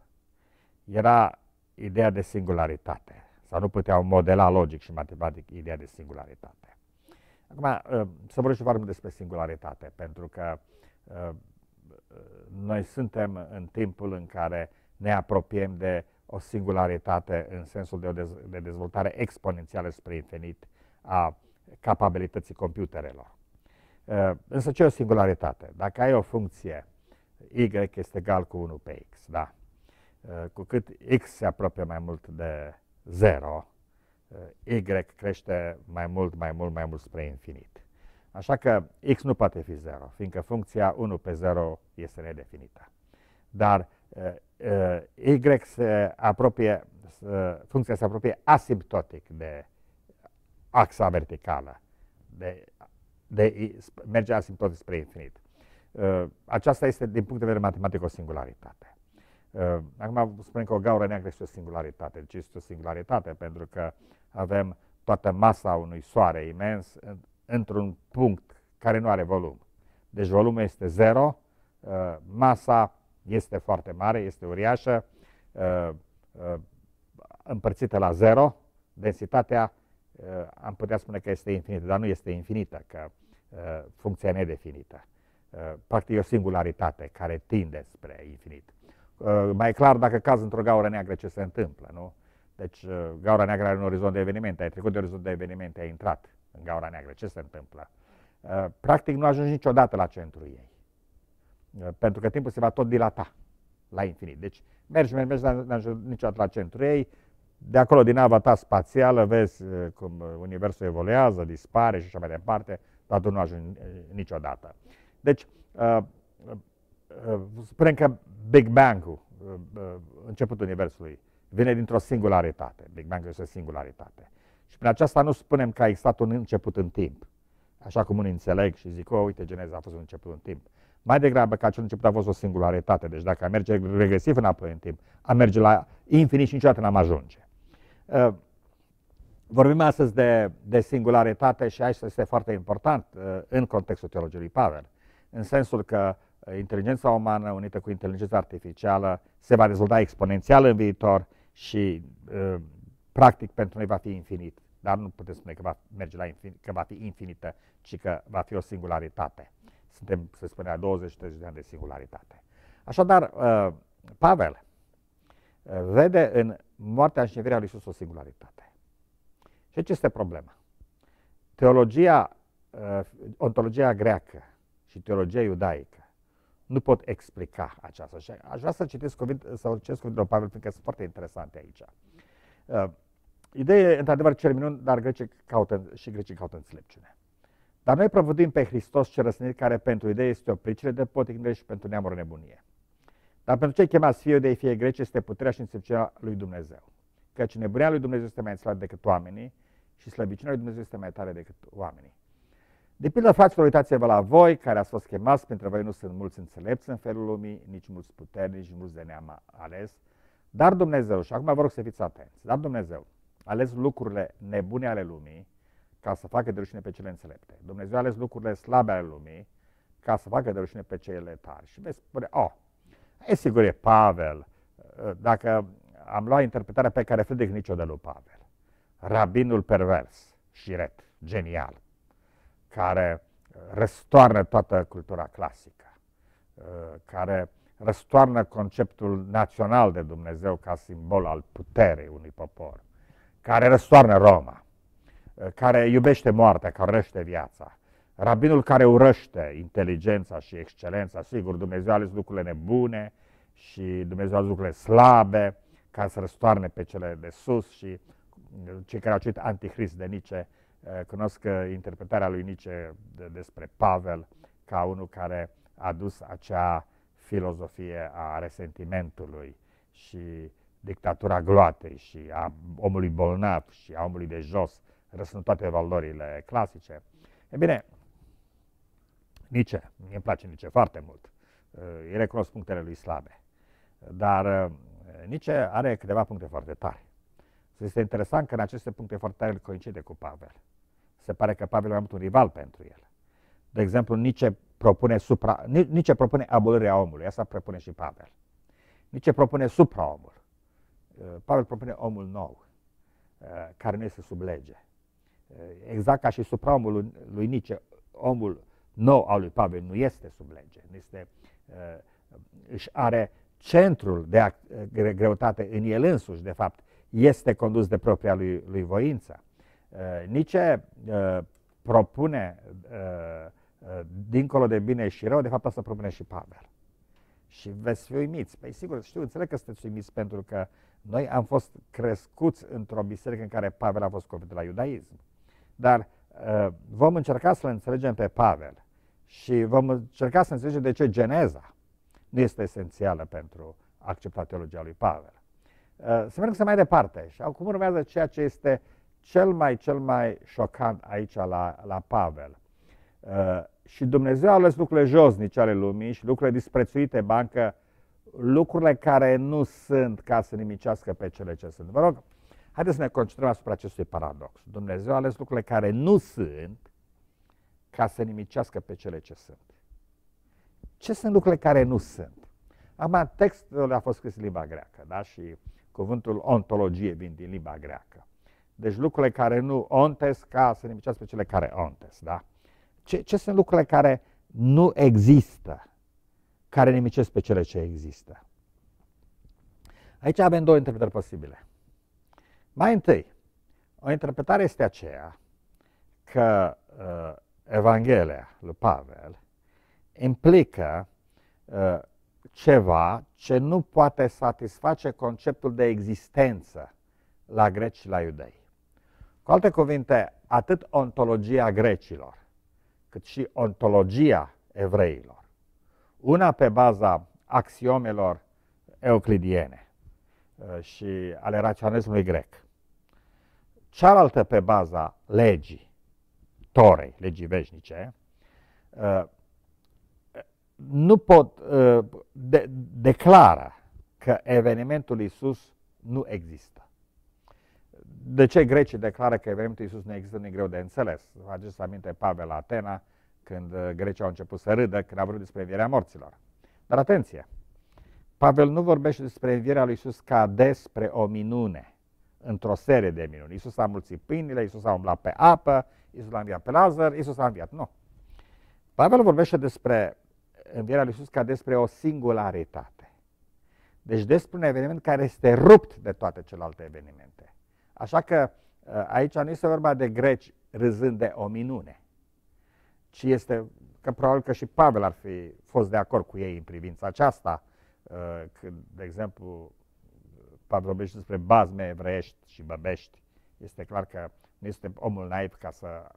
era ideea de singularitate, sau nu puteau modela logic și matematic ideea de singularitate. Acum, ă, să vorbim și foarte mult despre singularitate, pentru că noi suntem în timpul în care ne apropiem de o singularitate în sensul de, o dez, de dezvoltare exponențială spre infinit a capabilității computerelor. Uh, însă ce o singularitate? Dacă ai o funcție y este egal cu 1 pe x, da? Uh, cu cât x se apropie mai mult de 0, uh, y crește mai mult, mai mult, mai mult spre infinit. Așa că x nu poate fi 0, fiindcă funcția 1 pe 0 este nedefinită. Dar Eh, eh, y se apropie, funcția se apropie asimptotic de axa verticală, de, de, merge asimptotic spre infinit. Eh, aceasta este, din punct de vedere matematic, o singularitate. Acum spunem că o gaură neagră este o singularitate. Deci este o singularitate pentru că avem toată masa unui soare imens într-un punct care nu are volum. Deci volumul este zero, masa este foarte mare, este uriașă, uh, uh, împărțită la zero, densitatea uh, am putea spune că este infinită, dar nu este infinită, că funcția nedefinită. Practic e o singularitate care tinde spre infinit. Mai clar dacă caz într-o gaură neagră ce se întâmplă, nu? Deci gaura neagră are un orizont de evenimente, ai trecut de orizont de evenimente, ai intrat în gaura neagră, ce se întâmplă? Practic nu ajungi niciodată la centrul ei. Uh, pentru că timpul se va tot dilata la infinit. Deci mergi, mergi, mergi, dar niciodată la centru ei, de acolo, din nava ta spațială, vezi uh, cum uh, universul evoluează, dispare și așa mai departe, dar tu nu ajungi niciodată. Deci, uh, uh, spunem că Big Bang-ul, uh, începutul universului, vine dintr-o singularitate. Big Bang ul este o singularitate. Și prin aceasta nu spunem că a existat un început în timp. Așa cum unii înțeleg și zic, o, oh, uite, geneza a fost un început în timp mai degrabă că acel început a fost o singularitate. Deci dacă a merge regresiv înapoi în timp, a merge la infinit și niciodată n-am ajunge. Uh, vorbim astăzi de, de singularitate și aici este foarte important uh, în contextul teologiei power, Pavel, în sensul că uh, inteligența umană unită cu inteligența artificială se va dezvolta exponențial în viitor și practic pentru noi va fi infinit. Dar nu putem spune că va merge la infinit, că va fi infinită, ci că va fi o singularitate. Suntem, spunem la 20-30 de ani de singularitate. Așadar, uh, Pavel uh, vede în moartea și învierea lui Iisus o singularitate. Și ce este problema? Teologia, uh, ontologia greacă și teologia iudaică nu pot explica aceasta. Și aș vrea să citesc cuvint, să citesc cuvintele Pavel, pentru că sunt foarte interesante aici. Uh, ideea e, într-adevăr, cel minun, dar grecii caută, și grecii caută înțelepciune. Dar noi prăvăduim pe Hristos cel răsnit, care pentru idei este o pricină de potignire și pentru neamul nebunie. Dar pentru cei chemați fie de fie greci este puterea și înțelepciunea lui Dumnezeu. Căci nebunia lui Dumnezeu este mai înțeleaptă decât oamenii și slăbiciunea lui Dumnezeu este mai tare decât oamenii. De pildă, fraților, uitați-vă la voi, care ați fost chemați, pentru voi nu sunt mulți înțelepți în felul lumii, nici mulți puternici, nici mulți de neam ales. Dar Dumnezeu, și acum vă rog să fiți atenți, dar Dumnezeu, ales lucrurile nebune ale lumii, ca să facă de rușine pe cele înțelepte. Dumnezeu a ales lucrurile slabe ale lumii ca să facă de rușine pe cele tari. Și vei spune, oh, e sigur, e Pavel. Uh, dacă am luat interpretarea pe care Friedrich Nietzsche de lui Pavel, rabinul pervers, șiret, genial, care răstoarnă toată cultura clasică, uh, care răstoarnă conceptul național de Dumnezeu ca simbol al puterii unui popor, care răstoarnă Roma, Eh, care iubește moartea, care urăște viața. Rabinul care urăște inteligența și excelența, sigur, Dumnezeu a ales lucrurile nebune și Dumnezeu a ales lucrurile slabe ca să răstoarne pe cele de sus și eh, cei care au citit Antichrist de Nice eh, cunosc interpretarea lui Nice despre Pavel ca unul care a dus acea filozofie a resentimentului și dictatura gloatei și a omului bolnav și a omului de jos răsând toate valorile clasice. E bine, Nice, mie îmi place Nice foarte mult. Îi uh, recunosc punctele lui slabe. Dar uh, Nice are câteva puncte foarte tari. Este interesant că în aceste puncte foarte tare îl coincide cu Pavel. Se pare că Pavel a avut un rival pentru el. De exemplu, Nice propune, supra, Nice propune abolirea omului. Asta propune și Pavel. Nice propune supraomul. Uh, Pavel propune omul nou, care nu este sub lege exact ca și supra omul lui Nice, omul nou al lui Pavel nu este sub lege, nu este, uh, își are centrul de uh, greutate în el însuși, de fapt, este condus de propria lui, lui voință. Uh, nice propune, dincolo de bine și rău, de fapt asta propune și Pavel. Și veți fi uimiți. Păi sigur, știu, înțeleg că sunteți uimiți pentru că noi am fost crescuți într-o biserică în care Pavel a fost de la iudaism. Dar uh, vom încerca să-l înțelegem pe Pavel și vom încerca să înțelegem de ce geneza nu este esențială pentru a accepta teologia lui Pavel. Uh, să mergem să mai departe și acum urmează ceea ce este cel mai, cel mai șocant aici la, la Pavel. Uh, și Dumnezeu a ales lucrurile josnice ale lumii și lucrurile disprețuite, bancă, lucrurile care nu sunt ca să nimicească pe cele ce sunt. Vă rog, Haideți să ne concentrăm asupra acestui paradox. Dumnezeu a ales lucrurile care nu sunt ca să nimicească pe cele ce sunt. Ce sunt lucrurile care nu sunt? Acum, textul a fost scris în limba greacă, da? Și cuvântul ontologie vin din limba greacă. Deci lucrurile care nu ontes, ca să nimicească pe cele care ontes, da? Ce, ce sunt lucrurile care nu există, care nimicesc pe cele ce există? Aici avem două interpretări posibile. Mai întâi, o interpretare este aceea că uh, Evanghelia lui Pavel implică uh, ceva ce nu poate satisface conceptul de existență la greci și la iudei. Cu alte cuvinte, atât ontologia grecilor, cât și ontologia evreilor, una pe baza axiomelor euclidiene uh, și ale raționismului grec, cealaltă pe baza legii, Torei, legii veșnice, uh, nu pot, uh, de, declara că evenimentul Iisus nu există. De ce grecii declară că evenimentul Iisus nu există, nu e greu de înțeles. Aduceți aminte Pavel la Atena, când uh, grecii au început să râdă, când a vorbit despre învierea morților. Dar atenție! Pavel nu vorbește despre învierea lui Iisus ca despre o minune, într-o serie de minuni. Iisus a mulțit pâinile, Iisus a umblat pe apă, Iisus a înviat pe Lazar, Iisus a înviat. Nu. Pavel vorbește despre învierea lui Iisus ca despre o singularitate. Deci despre un eveniment care este rupt de toate celelalte evenimente. Așa că uh, aici nu este vorba de greci râzând de o minune, ci este că probabil că și Pavel ar fi fost de acord cu ei în privința aceasta, uh, când, de exemplu, Spad vorbește despre bazme evreiești și băbești. Este clar că nu este omul naiv ca să,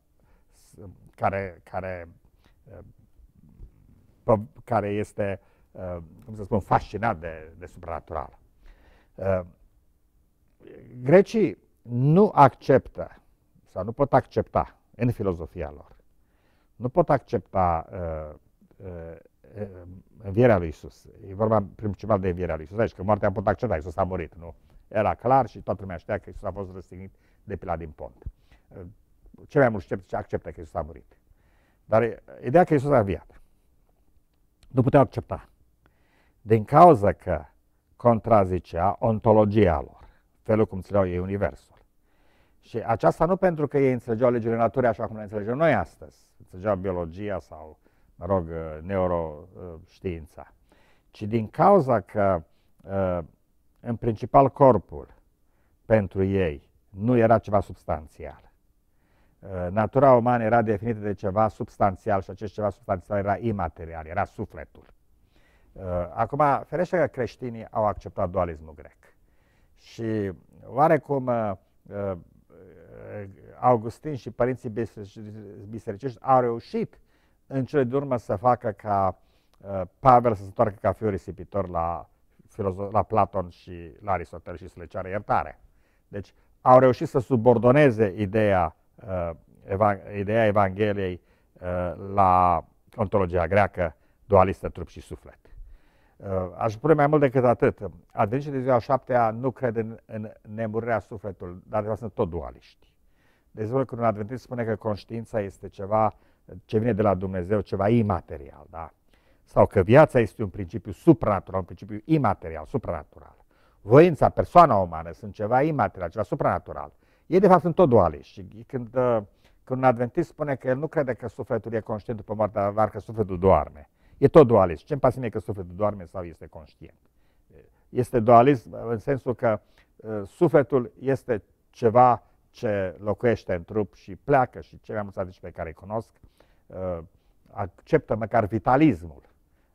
care, care, uh, care este, uh, cum să spun, fascinat de, de supranatural. Uh, grecii nu acceptă sau nu pot accepta în filozofia lor, nu pot accepta uh, învierea lui Isus. E vorba principal de învierea lui Isus. Deci că moartea a putut accepta, Isus a murit, nu? Era clar și toată lumea știa că Isus a fost răstignit de Pila din Pont. Cei mai mulți sceptici acceptă că Isus a murit. Dar ideea că Isus a înviat. Nu puteau accepta. Din cauza că contrazicea ontologia lor, felul cum țineau ei universul. Și aceasta nu pentru că ei înțelegeau legile naturii așa cum le înțelegem noi astăzi. Înțelegeau biologia sau mă rog, uh, neuroștiința, ci din cauza că uh, în principal corpul pentru ei nu era ceva substanțial. Uh, natura umană era definită de ceva substanțial și acest ceva substanțial era imaterial, era sufletul. Acum, ferește că creștinii au acceptat dualismul grec. Și oarecum Augustin și părinții bisericești au reușit în cele din urmă să facă ca uh, Pavel să se întoarcă ca fiul risipitor la, la Platon și la Aristotel și să le ceară iertare. Deci au reușit să subordoneze ideea, uh, ideea Evangheliei uh, la ontologia greacă dualistă trup și suflet. Uh, aș spune mai mult decât atât. Advenții de ziua șaptea nu cred în, în nemurirea sufletului, dar de fapt sunt tot dualiști. exemplu, când un adventist spune că conștiința este ceva ce vine de la Dumnezeu, ceva imaterial, da? Sau că viața este un principiu supranatural, un principiu imaterial, supranatural. Voința, persoana umană sunt ceva imaterial, ceva supranatural. Ei, de fapt, sunt tot duale. Și când, uh, când un adventist spune că el nu crede că sufletul e conștient după moartea, dar că sufletul doarme. E tot dualist. Ce-mi pasă mie că sufletul doarme sau este conștient? Este dualist în sensul că uh, sufletul este ceva ce locuiește în trup și pleacă și cei mai mulți pe care îi cunosc Uh, acceptă măcar vitalismul.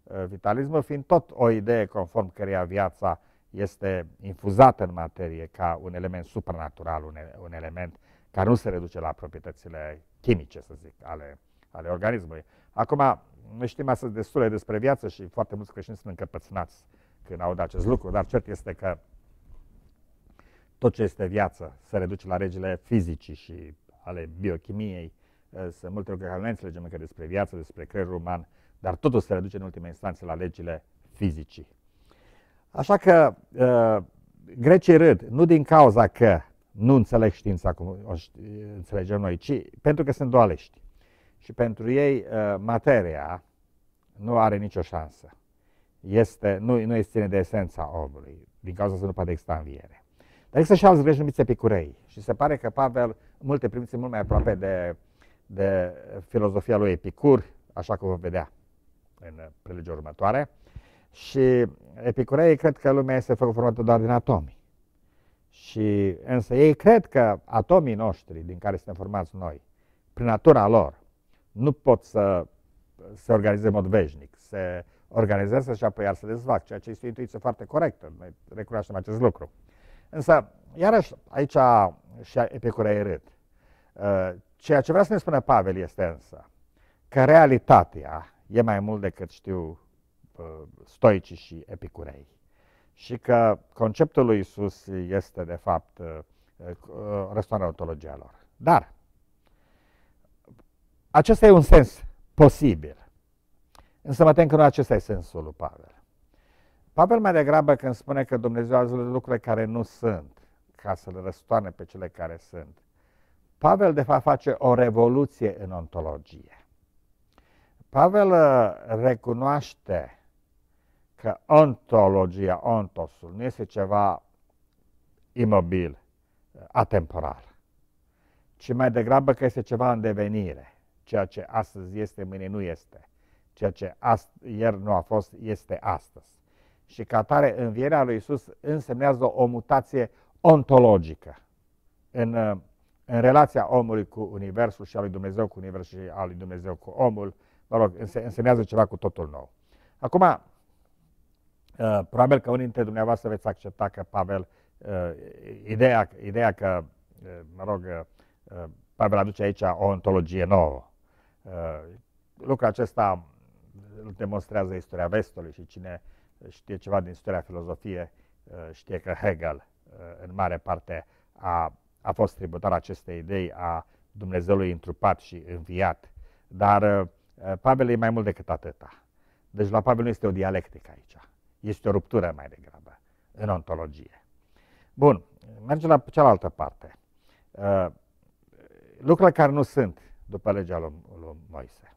Uh, vitalismul fiind tot o idee conform căreia viața este infuzată în materie ca un element supranatural, un, element care nu se reduce la proprietățile chimice, să zic, ale, ale organismului. Acum, noi știm astăzi destule despre viață și foarte mulți creștini sunt încăpățânați când aud acest lucru, dar cert este că tot ce este viață se reduce la regile fizicii și ale biochimiei Eh, sunt multe lucruri care nu înțelegem încă despre viață, despre creierul uman, dar totul se reduce în ultima instanță la legile fizicii. Așa că eh, grecii râd, nu din cauza că nu înțeleg știința cum o înțelegem noi, ci pentru că sunt dualești. Și pentru ei eh, materia nu are nicio șansă. Este, nu, nu este ține de esența omului, din cauza să nu poate exista înviere. Dar există și alți greci numiți epicurei și se pare că Pavel multe primiți mult mai aproape de de filozofia lui Epicur, așa cum vom vedea în prelegiul următoare. Și epicureii cred că lumea este formată doar din atomi. Și însă ei cred că atomii noștri din care suntem formați noi, prin natura lor, nu pot să se organizeze în mod veșnic. Se organizează și apoi iar se dezvac, ceea ce este o intuiție foarte corectă. Noi recunoaștem acest lucru. Însă, iarăși, aici și epicureii râd. Uh, ceea ce vrea să ne spună Pavel este însă că realitatea e mai mult decât știu uh, stoicii și epicurei și că conceptul lui Isus este de fapt uh, răsturnarea lor. Dar acesta e un sens posibil. Însă mă tem că nu acesta e sensul lui Pavel. Pavel mai degrabă când spune că Dumnezeu a lucrurile lucruri care nu sunt, ca să le răstoarne pe cele care sunt, Pavel, de fapt, face o revoluție în ontologie. Pavel uh, recunoaște că ontologia, ontosul, nu este ceva imobil, uh, atemporal, ci mai degrabă că este ceva în devenire. Ceea ce astăzi este, mâine nu este. Ceea ce ieri nu a fost, este astăzi. Și ca tare, învierea lui Isus însemnează o mutație ontologică în uh, în relația omului cu Universul și a lui Dumnezeu cu Universul și a lui Dumnezeu cu omul, mă rog, însemnează ceva cu totul nou. Acum, uh, probabil că unii dintre dumneavoastră veți accepta că Pavel, uh, ideea, ideea că, uh, mă rog, Pavel aduce aici o ontologie nouă. Lucrul acesta îl demonstrează istoria vestului și cine știe ceva din istoria filozofiei știe că Hegel, în mare parte, a a fost tributar acestei idei a Dumnezeului întrupat și înviat. Dar uh, Pavel e mai mult decât atâta. Deci la Pavel nu este o dialectică aici. Este o ruptură mai degrabă în ontologie. Bun, mergem la cealaltă parte. Uh, lucrurile care nu sunt după legea lui, Moise.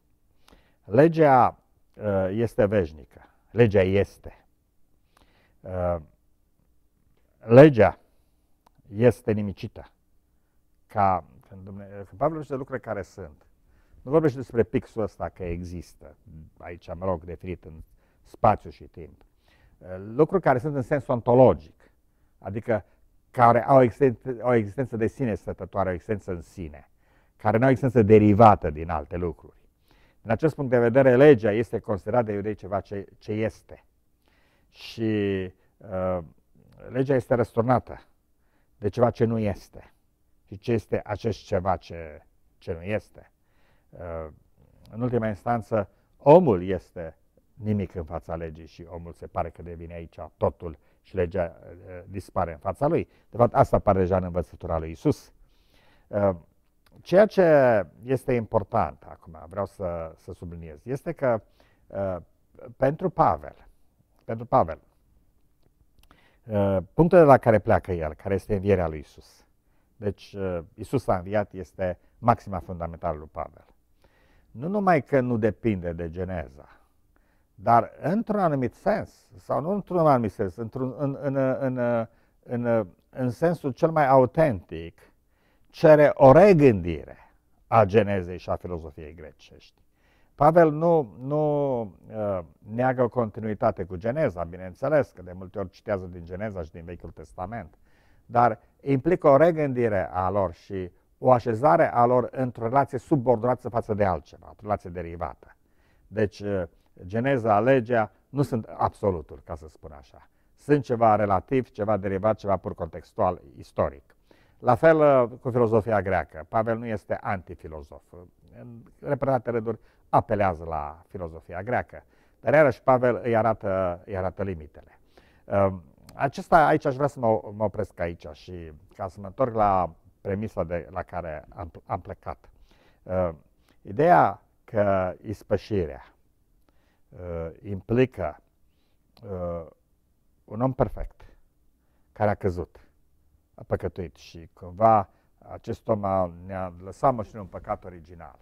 Legea uh, este veșnică. Legea este. Legea este nimicită ca când, Dumnezeu, când Pavel de lucruri care sunt. Nu vorbește despre pixul ăsta că există, aici mă rog, definit în spațiu și timp. Eh, lucruri care sunt în sens ontologic, adică care au existență, o existență de sine stătătoare, o existență în sine, care nu au existență derivată din alte lucruri. Din acest punct de vedere, legea este considerată de iudei ceva ce, ce este. Și uh, legea este răsturnată de ceva ce nu este și ce este acest ceva ce, ce nu este. Uh, în ultima instanță, omul este nimic în fața legii și omul se pare că devine aici totul și legea uh, dispare în fața lui. De fapt, asta apare deja în învățătura lui Isus. Uh, ceea ce este important acum, vreau să, să subliniez, este că pentru Pavel, pentru Pavel, punctul de la care pleacă el, care este învierea lui Isus, deci, uh, Isus a înviat este maxima fundamentală lui Pavel. Nu numai că nu depinde de geneza, dar într-un anumit sens, sau nu într-un anumit sens, într-un, în, în, în, în, în sensul cel mai autentic, cere o regândire a genezei și a filozofiei grecești. Pavel nu, nu uh, neagă o continuitate cu Geneza, bineînțeles, că de multe ori citează din Geneza și din Vechiul Testament, dar implică o regândire a lor și o așezare a lor într-o relație subordonată față de altceva, o relație derivată. Deci, uh, geneza, legea nu sunt absoluturi, ca să spun așa. Sunt ceva relativ, ceva derivat, ceva pur contextual, istoric. La fel uh, cu filozofia greacă. Pavel nu este antifilozof. În repetate rânduri apelează la filozofia greacă. Dar iarăși Pavel îi arată, îi arată limitele. Um, acesta aici aș vrea să mă, mă opresc aici și ca să mă întorc la premisa de, la care am, am plecat. Uh, ideea că ispășirea uh, implică uh, un om perfect care a căzut, a păcătuit și cumva acest om a, ne-a lăsat mășinul un păcat original.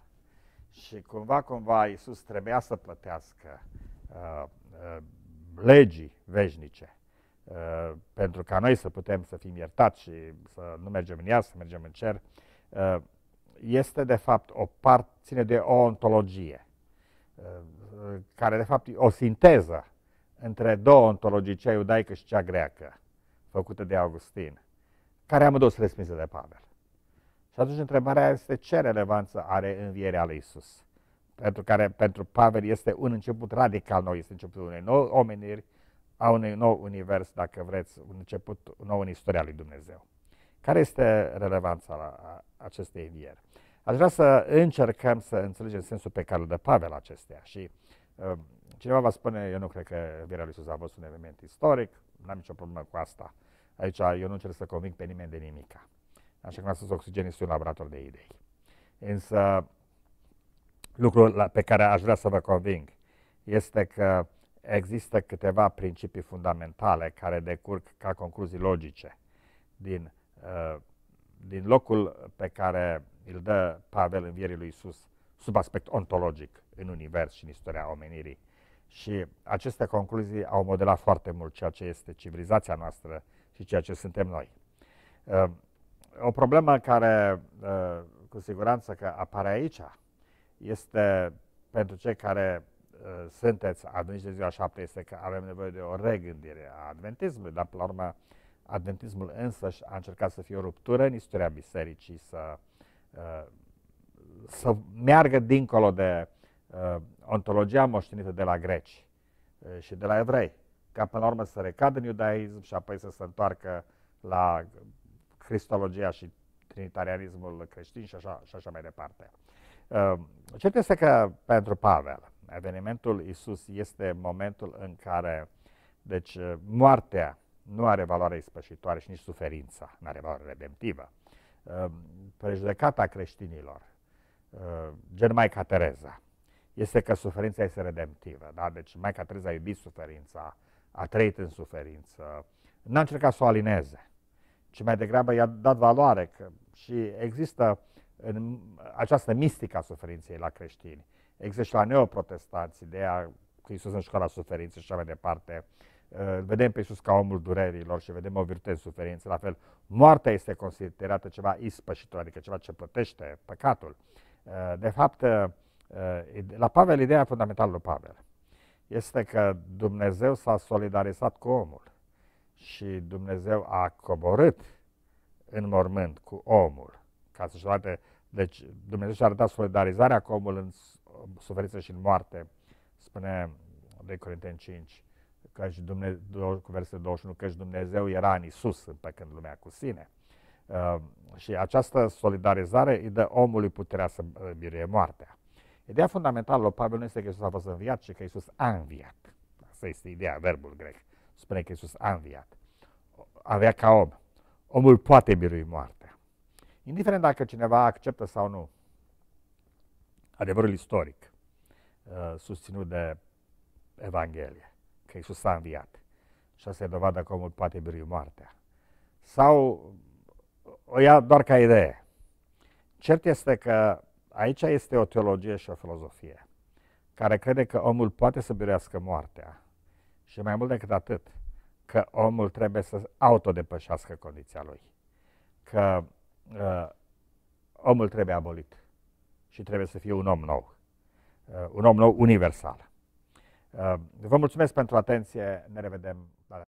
Și cumva, cumva Iisus trebuia să plătească uh, uh, legii veșnice Uh, pentru ca noi să putem să fim iertați și să nu mergem în iar, să mergem în cer, uh, este de fapt o parte, ține de o ontologie, uh, care de fapt e o sinteză între două ontologii, cea iudaică și cea greacă, făcută de Augustin, care am dus respinse de Pavel. Și atunci întrebarea este ce relevanță are învierea lui Isus, pentru care pentru Pavel este un început radical nou, este începutul unei noi omeniri, a unui nou univers, dacă vreți, un început nou în istoria lui Dumnezeu. Care este relevanța la acestei învieri? Aș vrea să încercăm să înțelegem sensul pe care îl dă Pavel acestea și uh, cineva va spune, eu nu cred că învierea lui Iisus a fost un eveniment istoric, Nu am nicio problemă cu asta. Aici eu nu încerc să convinc pe nimeni de nimica. Așa cum am spus, oxigen este un laborator de idei. Însă lucrul la, pe care aș vrea să vă conving este că există câteva principii fundamentale care decurg ca concluzii logice din, uh, din locul pe care îl dă Pavel vierii lui Isus sub aspect ontologic în univers și în istoria omenirii. Și aceste concluzii au modelat foarte mult ceea ce este civilizația noastră și ceea ce suntem noi. Uh, o problemă care uh, cu siguranță că apare aici este pentru cei care Uh, sunteți adventiști de ziua șapte este că avem nevoie de o regândire a adventismului, dar până la urmă adventismul însăși a încercat să fie o ruptură în istoria bisericii, să, uh, să meargă dincolo de uh, ontologia moștenită de la greci și de la evrei, ca până la urmă să recadă în iudaism și apoi să se întoarcă la cristologia și trinitarianismul creștin și așa, și așa mai departe. Cert este că pentru Pavel, Evenimentul Isus este momentul în care, deci, uh, moartea nu are valoare ispășitoare și nici suferința nu are valoare redemptivă. Uh, prejudecata creștinilor, uh, gen Maica Tereza, este că suferința este redemptivă. Da? Deci Maica Tereza a iubit suferința, a trăit în suferință, n-a încercat să o alineze, ci mai degrabă i-a dat valoare. Că și există în această mistică a suferinței la creștini. Există și la neoprotestanți ideea că Iisus în școala suferinței și așa mai departe. Îl uh, vedem pe Iisus ca omul durerilor și vedem o virtute în suferință. La fel, moartea este considerată ceva ispășitor, adică ceva ce plătește păcatul. Uh, de fapt, uh, la Pavel, ideea fundamentală lui Pavel este că Dumnezeu s-a solidarizat cu omul și Dumnezeu a coborât în mormânt cu omul. Ca să-și arate, deci Dumnezeu și-a arătat solidarizarea cu omul în suferință și în moarte, spune 2 Corinteni 5, căci Dumnezeu, cu versetul 21, căci Dumnezeu era în Isus, împăcând lumea cu sine. Uh, și această solidarizare îi dă omului puterea să biruie moartea. Ideea fundamentală lui Pavel nu este că Isus a fost înviat, ci că Isus a înviat. Asta este ideea, verbul grec. Spune că Isus a înviat. Avea ca om. Omul poate birui moartea. Indiferent dacă cineva acceptă sau nu adevărul istoric uh, susținut de Evanghelie, că Iisus a înviat. Și asta e dovada că omul poate birui moartea. Sau o ia doar ca idee. Cert este că aici este o teologie și o filozofie care crede că omul poate să biruiască moartea și mai mult decât atât, că omul trebuie să autodepășească condiția lui, că uh, omul trebuie abolit și trebuie să fie un om nou. Uh, un om nou universal. Uh, vă mulțumesc pentru atenție, ne revedem